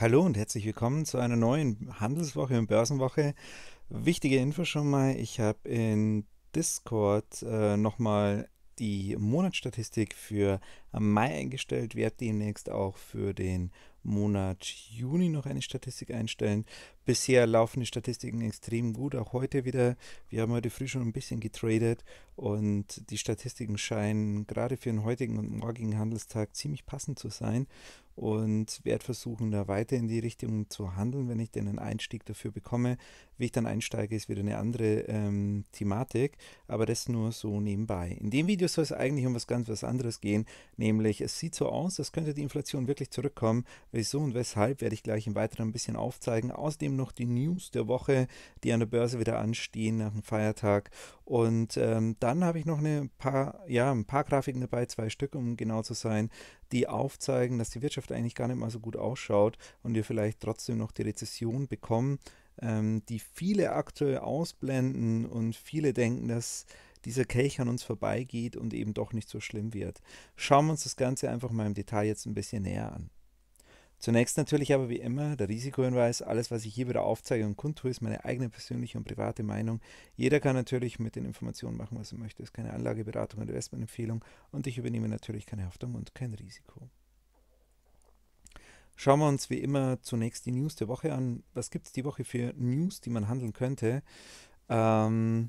Hallo und herzlich willkommen zu einer neuen Handelswoche und Börsenwoche. Wichtige Info schon mal, ich habe in Discord äh, nochmal die Monatsstatistik für Mai eingestellt, werde demnächst auch für den Monat Juni noch eine Statistik einstellen bisher laufen die Statistiken extrem gut, auch heute wieder. Wir haben heute früh schon ein bisschen getradet und die Statistiken scheinen gerade für den heutigen und morgigen Handelstag ziemlich passend zu sein und werde versuchen, da weiter in die Richtung zu handeln. Wenn ich denn einen Einstieg dafür bekomme, wie ich dann einsteige, ist wieder eine andere ähm, Thematik, aber das nur so nebenbei. In dem Video soll es eigentlich um was ganz was anderes gehen, nämlich es sieht so aus, als könnte die Inflation wirklich zurückkommen. Wieso und weshalb werde ich gleich im Weiteren ein bisschen aufzeigen. Außerdem trotzdem noch die News der Woche, die an der Börse wieder anstehen nach dem Feiertag. Und ähm, dann habe ich noch eine paar, ja, ein paar Grafiken dabei, zwei Stück, um genau zu sein, die aufzeigen, dass die Wirtschaft eigentlich gar nicht mal so gut ausschaut und wir vielleicht trotzdem noch die Rezession bekommen, ähm, die viele aktuell ausblenden und viele denken, dass dieser Kelch an uns vorbeigeht und eben doch nicht so schlimm wird. Schauen wir uns das Ganze einfach mal im Detail jetzt ein bisschen näher an. Zunächst natürlich aber wie immer der Risikohinweis, alles was ich hier wieder aufzeige und kundtue, ist meine eigene persönliche und private Meinung. Jeder kann natürlich mit den Informationen machen, was er möchte. Es ist keine Anlageberatung und Investmentempfehlung und ich übernehme natürlich keine Haftung und kein Risiko. Schauen wir uns wie immer zunächst die News der Woche an. Was gibt es die Woche für News, die man handeln könnte? Ähm,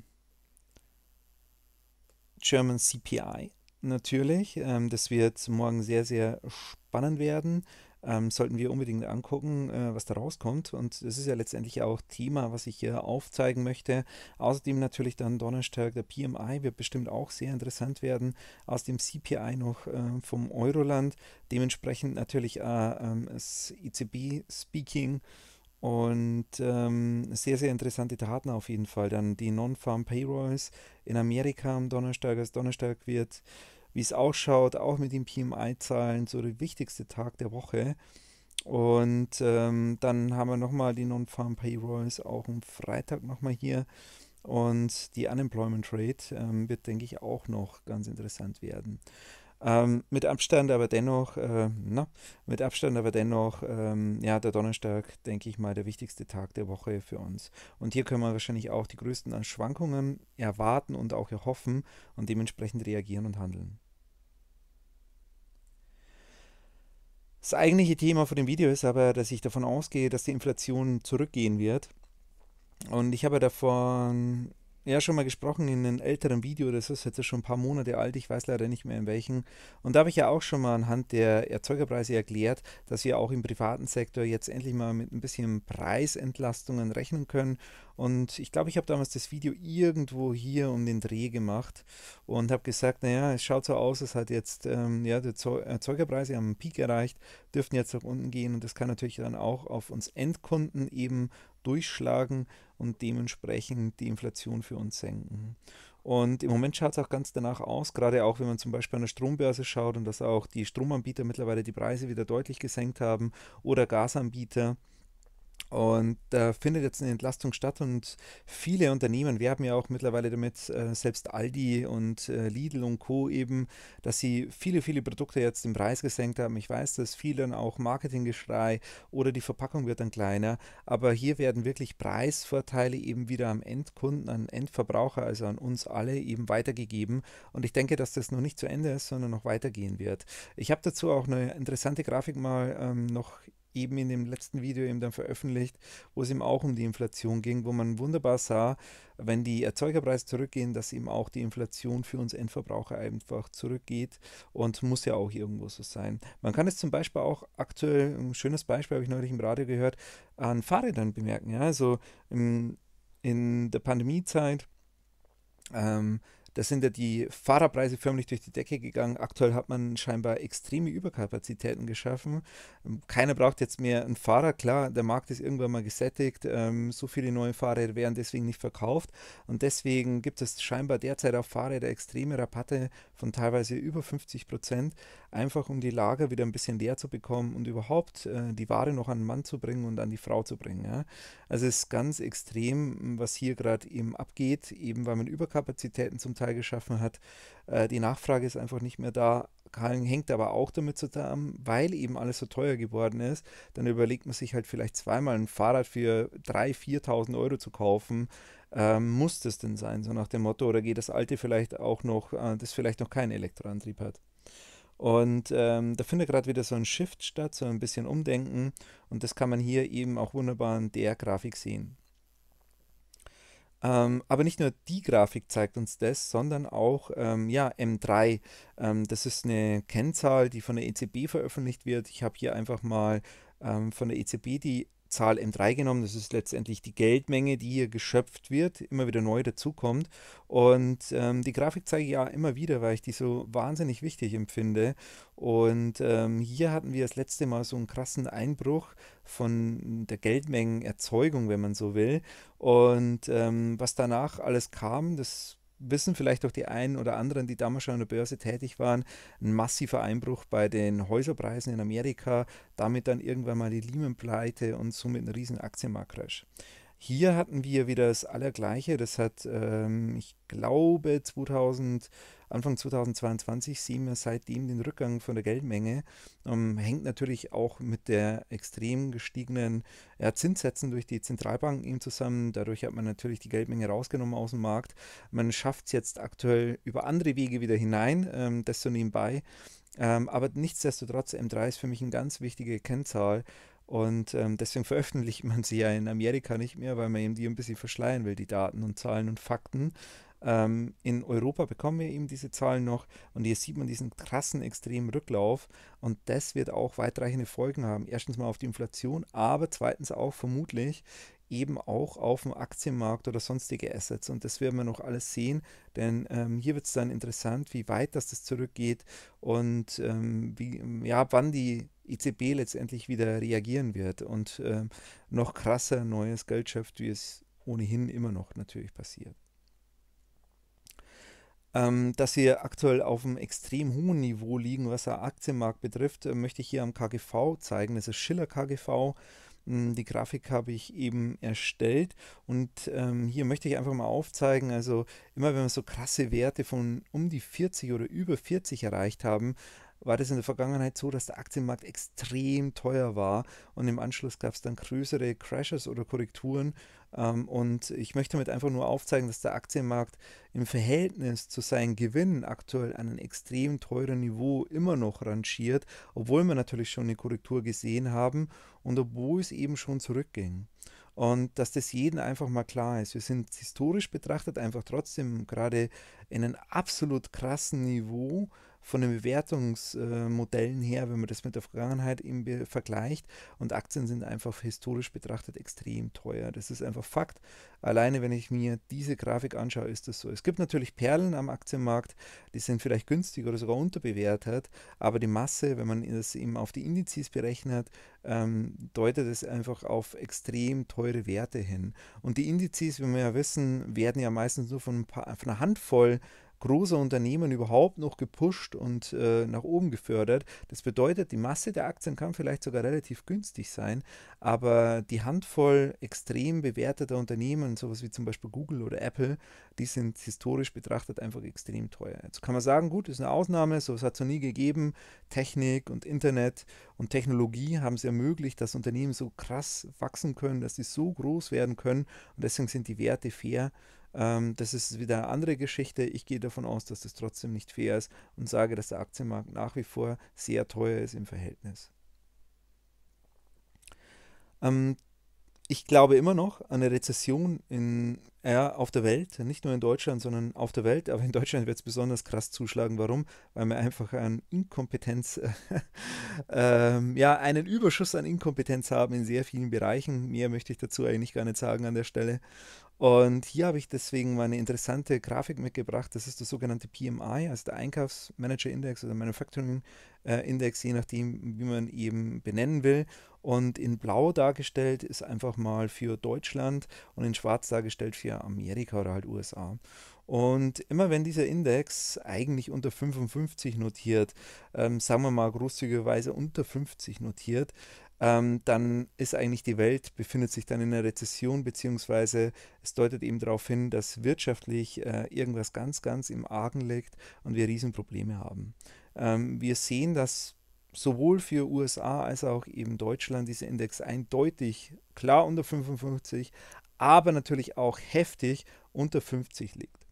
German CPI natürlich. Ähm, das wird morgen sehr, sehr spannend werden ähm, sollten wir unbedingt angucken, äh, was da rauskommt. Und das ist ja letztendlich auch Thema, was ich hier aufzeigen möchte. Außerdem natürlich dann Donnerstag der PMI wird bestimmt auch sehr interessant werden. Aus dem CPI noch äh, vom Euroland. Dementsprechend natürlich äh, ähm, das EZB-Speaking. Und ähm, sehr, sehr interessante Daten auf jeden Fall. Dann die Non-Farm Payrolls in Amerika am Donnerstag. Als Donnerstag wird wie es ausschaut, auch mit den PMI-Zahlen, so der wichtigste Tag der Woche. Und ähm, dann haben wir nochmal die Non-Farm Payrolls auch am Freitag nochmal hier. Und die Unemployment Rate ähm, wird, denke ich, auch noch ganz interessant werden. Ähm, mit Abstand aber dennoch, äh, na, mit Abstand aber dennoch, ähm, ja, der Donnerstag, denke ich mal, der wichtigste Tag der Woche für uns. Und hier können wir wahrscheinlich auch die größten Schwankungen erwarten und auch erhoffen und dementsprechend reagieren und handeln. Das eigentliche Thema von dem Video ist aber, dass ich davon ausgehe, dass die Inflation zurückgehen wird. Und ich habe davon ja schon mal gesprochen in einem älteren Video, das ist jetzt schon ein paar Monate alt, ich weiß leider nicht mehr in welchem. Und da habe ich ja auch schon mal anhand der Erzeugerpreise erklärt, dass wir auch im privaten Sektor jetzt endlich mal mit ein bisschen Preisentlastungen rechnen können. Und ich glaube, ich habe damals das Video irgendwo hier um den Dreh gemacht und habe gesagt, naja, es schaut so aus, es hat jetzt, ähm, ja, die Erzeugerpreise am Peak erreicht, dürften jetzt nach unten gehen und das kann natürlich dann auch auf uns Endkunden eben durchschlagen und dementsprechend die Inflation für uns senken. Und im Moment schaut es auch ganz danach aus, gerade auch wenn man zum Beispiel an der Strombörse schaut und dass auch die Stromanbieter mittlerweile die Preise wieder deutlich gesenkt haben oder Gasanbieter. Und da äh, findet jetzt eine Entlastung statt und viele Unternehmen werben ja auch mittlerweile damit, äh, selbst Aldi und äh, Lidl und Co. eben, dass sie viele, viele Produkte jetzt den Preis gesenkt haben. Ich weiß, dass viel dann auch Marketinggeschrei oder die Verpackung wird dann kleiner, aber hier werden wirklich Preisvorteile eben wieder am Endkunden, an Endverbraucher, also an uns alle eben weitergegeben. Und ich denke, dass das noch nicht zu Ende ist, sondern noch weitergehen wird. Ich habe dazu auch eine interessante Grafik mal ähm, noch eben in dem letzten Video eben dann veröffentlicht, wo es eben auch um die Inflation ging, wo man wunderbar sah, wenn die Erzeugerpreise zurückgehen, dass eben auch die Inflation für uns Endverbraucher einfach zurückgeht und muss ja auch irgendwo so sein. Man kann es zum Beispiel auch aktuell, ein schönes Beispiel habe ich neulich im Radio gehört, an Fahrrädern bemerken. Ja? Also im, ähm, in der Pandemiezeit ähm, da sind ja die Fahrerpreise förmlich durch die Decke gegangen. Aktuell hat man scheinbar extreme Überkapazitäten geschaffen. Ähm, keiner braucht jetzt mehr einen Fahrer. Klar, der Markt ist irgendwann mal gesättigt. Ähm, so viele neue Fahrräder werden deswegen nicht verkauft. Und deswegen gibt es scheinbar derzeit auf Fahrräder extreme Rabatte von teilweise über 50 Prozent einfach um die Lager wieder ein bisschen leer zu bekommen und überhaupt äh, die Ware noch an den Mann zu bringen und an die Frau zu bringen. Ja? Also es ist ganz extrem, was hier gerade eben abgeht, eben weil man Überkapazitäten zum Teil geschaffen hat. Äh, die Nachfrage ist einfach nicht mehr da. Hängt aber auch damit zusammen, weil eben alles so teuer geworden ist, dann überlegt man sich halt vielleicht zweimal ein Fahrrad für 3.000, 4.000 Euro zu kaufen, ähm, muss das denn sein, so nach dem Motto, oder geht das alte vielleicht auch noch, äh, das vielleicht noch keinen Elektroantrieb hat? Und ähm, da findet gerade wieder so ein Shift statt, so ein bisschen Umdenken. Und das kann man hier eben auch wunderbar in der Grafik sehen. Ähm, aber nicht nur die Grafik zeigt uns das, sondern auch ähm, ja, M3. Ähm, das ist eine Kennzahl, die von der EZB veröffentlicht wird. Ich habe hier einfach mal ähm, von der EZB die Zahl M3 genommen. Das ist letztendlich die Geldmenge, die hier geschöpft wird, immer wieder neu dazukommt. Und ähm, die Grafik zeige ich ja immer wieder, weil ich die so wahnsinnig wichtig empfinde. Und ähm, hier hatten wir das letzte Mal so einen krassen Einbruch von der Geldmengenerzeugung, wenn man so will. Und ähm, was danach alles kam, das wissen vielleicht auch die einen oder anderen, die damals schon an der Börse tätig waren, ein massiver Einbruch bei den Häuserpreisen in Amerika, damit dann irgendwann mal die Lehman-Pleite und somit ein riesen Aktienmarktcrash. Hier hatten wir wieder das Allergleiche. Das hat, ähm, ich glaube, 2000 Anfang 2022 sehen wir seitdem den Rückgang von der Geldmenge. Ähm, hängt natürlich auch mit der extrem gestiegenen ja, Zinssätzen durch die Zentralbanken eben zusammen. Dadurch hat man natürlich die Geldmenge rausgenommen aus dem Markt. Man schafft es jetzt aktuell über andere Wege wieder hinein, ähm, das nebenbei. Ähm, aber nichtsdestotrotz, M3 ist für mich eine ganz wichtige Kennzahl. Und ähm, deswegen veröffentlicht man sie ja in Amerika nicht mehr, weil man eben die ein bisschen verschleiern will, die Daten und Zahlen und Fakten. Ähm, in Europa bekommen wir eben diese Zahlen noch und hier sieht man diesen krassen, extremen Rücklauf und das wird auch weitreichende Folgen haben. Erstens mal auf die Inflation, aber zweitens auch vermutlich eben auch auf dem Aktienmarkt oder sonstige Assets. Und das werden wir noch alles sehen, denn ähm, hier wird es dann interessant, wie weit das, das zurückgeht und ähm, wie, ja, wann die EZB letztendlich wieder reagieren wird und ähm, noch krasser neues Geld schöpft, wie es ohnehin immer noch natürlich passiert. Ähm, dass wir aktuell auf einem extrem hohen Niveau liegen, was der Aktienmarkt betrifft, äh, möchte ich hier am KGV zeigen. Das ist Schiller KGV. Mm, die Grafik habe ich eben erstellt und ähm, hier möchte ich einfach mal aufzeigen, also immer wenn wir so krasse Werte von um die 40 oder über 40 erreicht haben, war das in der Vergangenheit so, dass der Aktienmarkt extrem teuer war und im Anschluss gab es dann größere Crashes oder Korrekturen. Ähm, und ich möchte damit einfach nur aufzeigen, dass der Aktienmarkt im Verhältnis zu seinen Gewinnen aktuell an einem extrem teuren Niveau immer noch rangiert, obwohl wir natürlich schon eine Korrektur gesehen haben und obwohl es eben schon zurückging. Und dass das jeden einfach mal klar ist. Wir sind historisch betrachtet einfach trotzdem gerade in einem absolut krassen Niveau von den Bewertungsmodellen her, wenn man das mit der Vergangenheit eben vergleicht. Und Aktien sind einfach historisch betrachtet extrem teuer. Das ist einfach Fakt. Alleine, wenn ich mir diese Grafik anschaue, ist das so. Es gibt natürlich Perlen am Aktienmarkt, die sind vielleicht günstig oder sogar unterbewertet, aber die Masse, wenn man das eben auf die Indizes berechnet, ähm, deutet es einfach auf extrem teure Werte hin. Und die Indizes, wie wir ja wissen, werden ja meistens nur von, ein paar, von einer Handvoll große Unternehmen überhaupt noch gepusht und äh, nach oben gefördert. Das bedeutet, die Masse der Aktien kann vielleicht sogar relativ günstig sein, aber die Handvoll extrem bewerteter Unternehmen, sowas wie zum Beispiel Google oder Apple, die sind historisch betrachtet einfach extrem teuer. Jetzt kann man sagen, gut, ist eine Ausnahme, sowas hat es noch nie gegeben. Technik und Internet und Technologie haben es ermöglicht, dass Unternehmen so krass wachsen können, dass sie so groß werden können und deswegen sind die Werte fair. Ähm, das ist wieder eine andere Geschichte. Ich gehe davon aus, dass das trotzdem nicht fair ist und sage, dass der Aktienmarkt nach wie vor sehr teuer ist im Verhältnis. Ähm, ich glaube immer noch an eine Rezession in, ja, auf der Welt, nicht nur in Deutschland, sondern auf der Welt. Aber in Deutschland wird es besonders krass zuschlagen. Warum? Weil wir einfach an Inkompetenz, ähm, ja, einen Überschuss an Inkompetenz haben in sehr vielen Bereichen. Mehr möchte ich dazu eigentlich gar nicht sagen an der Stelle. Und hier habe ich deswegen mal eine interessante Grafik mitgebracht. Das ist der sogenannte PMI, also der Einkaufsmanager-Index oder Manufacturing-Index, je nachdem, wie man eben benennen will. Und in Blau dargestellt ist einfach mal für Deutschland und in Schwarz dargestellt für Amerika oder halt USA. Und immer wenn dieser Index eigentlich unter 55 notiert, ähm, sagen wir mal großzügigerweise unter 50 notiert, ähm, dann ist eigentlich die Welt, befindet sich dann in einer Rezession, beziehungsweise es deutet eben darauf hin, dass wirtschaftlich äh, irgendwas ganz, ganz im Argen liegt und wir Riesenprobleme haben. Ähm, wir sehen, dass sowohl für USA als auch eben Deutschland dieser Index eindeutig klar unter 55, aber natürlich auch heftig unter 50 liegt.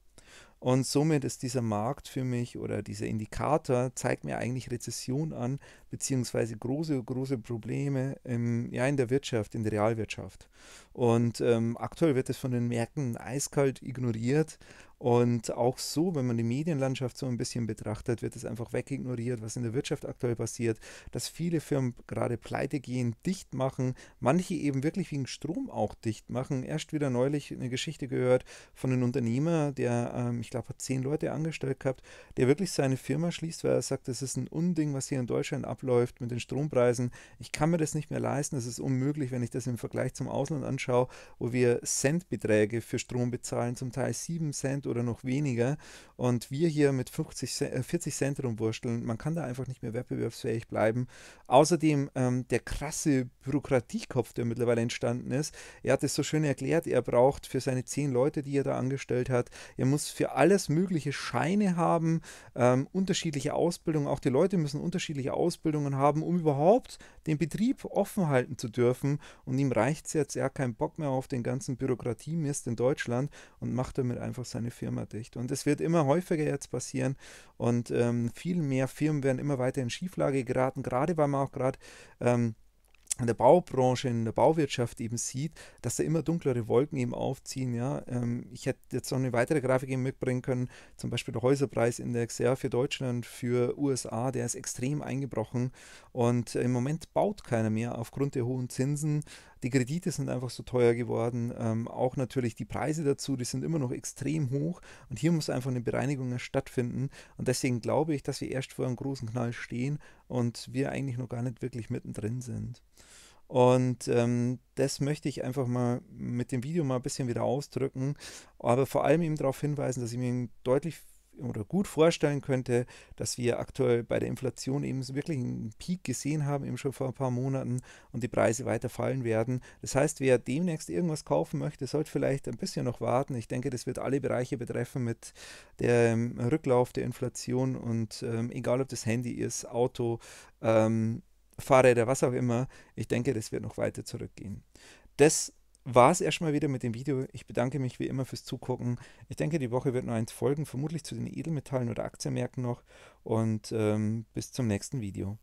Und somit ist dieser Markt für mich oder dieser Indikator zeigt mir eigentlich Rezession an, beziehungsweise große, große Probleme im, ja, in der Wirtschaft, in der Realwirtschaft. Und ähm, aktuell wird es von den Märkten eiskalt ignoriert und auch so, wenn man die Medienlandschaft so ein bisschen betrachtet, wird es einfach wegignoriert, was in der Wirtschaft aktuell passiert, dass viele Firmen gerade pleite gehen, dicht machen, manche eben wirklich wegen Strom auch dicht machen. Erst wieder neulich eine Geschichte gehört von einem Unternehmer, der, ähm, ich glaube, hat zehn Leute angestellt gehabt, der wirklich seine Firma schließt, weil er sagt, das ist ein Unding, was hier in Deutschland abläuft mit den Strompreisen. Ich kann mir das nicht mehr leisten, es ist unmöglich, wenn ich das im Vergleich zum Ausland anschaue, wo wir Centbeträge für Strom bezahlen, zum Teil sieben Cent Cent oder noch weniger. Und wir hier mit 50 Cent, 40 äh, Cent rumwurschteln, man kann da einfach nicht mehr wettbewerbsfähig bleiben. Außerdem ähm, der krasse Bürokratiekopf, der mittlerweile entstanden ist. Er hat es so schön erklärt, er braucht für seine zehn Leute, die er da angestellt hat, er muss für alles mögliche Scheine haben, ähm, unterschiedliche Ausbildungen, auch die Leute müssen unterschiedliche Ausbildungen haben, um überhaupt den Betrieb offen halten zu dürfen. Und ihm reicht es jetzt, er hat keinen Bock mehr auf den ganzen Bürokratiemist in Deutschland und macht damit einfach seine Firma dicht. Und es wird immer häufiger jetzt passieren und ähm, viel mehr Firmen werden immer weiter in Schieflage geraten, gerade weil man auch gerade ähm, in der Baubranche, in der Bauwirtschaft eben sieht, dass da immer dunklere Wolken eben aufziehen. Ja? Ähm, ich hätte jetzt noch eine weitere Grafik eben mitbringen können, zum Beispiel der Häuserpreisindex ja, für Deutschland, für USA, der ist extrem eingebrochen und im Moment baut keiner mehr aufgrund der hohen Zinsen. Die Kredite sind einfach so teuer geworden. Ähm, auch natürlich die Preise dazu, die sind immer noch extrem hoch. Und hier muss einfach eine Bereinigung stattfinden. Und deswegen glaube ich, dass wir erst vor einem großen Knall stehen und wir eigentlich noch gar nicht wirklich mittendrin sind. Und ähm, das möchte ich einfach mal mit dem Video mal ein bisschen wieder ausdrücken, aber vor allem eben darauf hinweisen, dass ich mir deutlich oder gut vorstellen könnte, dass wir aktuell bei der Inflation eben wirklich einen Peak gesehen haben, eben schon vor ein paar Monaten und die Preise weiter fallen werden. Das heißt, wer demnächst irgendwas kaufen möchte, sollte vielleicht ein bisschen noch warten. Ich denke, das wird alle Bereiche betreffen mit dem ähm, Rücklauf der Inflation und ähm, egal ob das Handy ist, Auto, ähm, Fahrräder, was auch immer, ich denke, das wird noch weiter zurückgehen. Das war es erstmal wieder mit dem Video. Ich bedanke mich wie immer fürs Zugucken. Ich denke, die Woche wird noch eins folgen, vermutlich zu den Edelmetallen oder Aktienmärkten noch. Und ähm, bis zum nächsten Video.